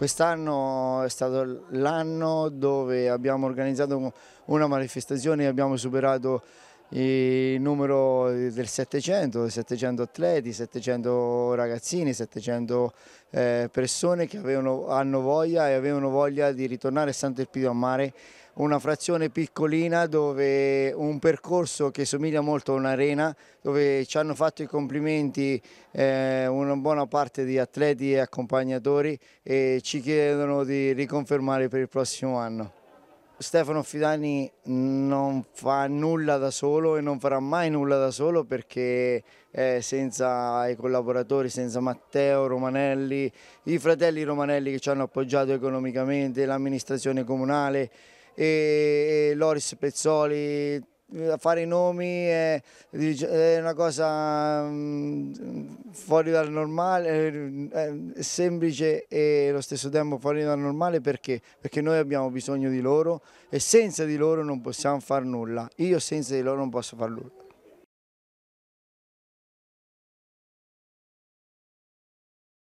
Quest'anno è stato l'anno dove abbiamo organizzato una manifestazione e abbiamo superato il numero del 700, 700 atleti, 700 ragazzini, 700 eh, persone che avevano, hanno voglia e avevano voglia di ritornare a Sant'Elpido a mare, una frazione piccolina dove un percorso che somiglia molto a un'arena, dove ci hanno fatto i complimenti eh, una buona parte di atleti e accompagnatori e ci chiedono di riconfermare per il prossimo anno. Stefano Fidani non fa nulla da solo e non farà mai nulla da solo perché senza i collaboratori, senza Matteo Romanelli, i fratelli Romanelli che ci hanno appoggiato economicamente, l'amministrazione comunale e, Loris Pezzoli, fare i nomi è, una cosa mm, fuori dal normale, eh, eh semplice e allo stesso tempo fuori dal normale perché? Perché noi abbiamo bisogno di loro e senza di loro non possiamo fare nulla, io senza di loro non posso fare nulla.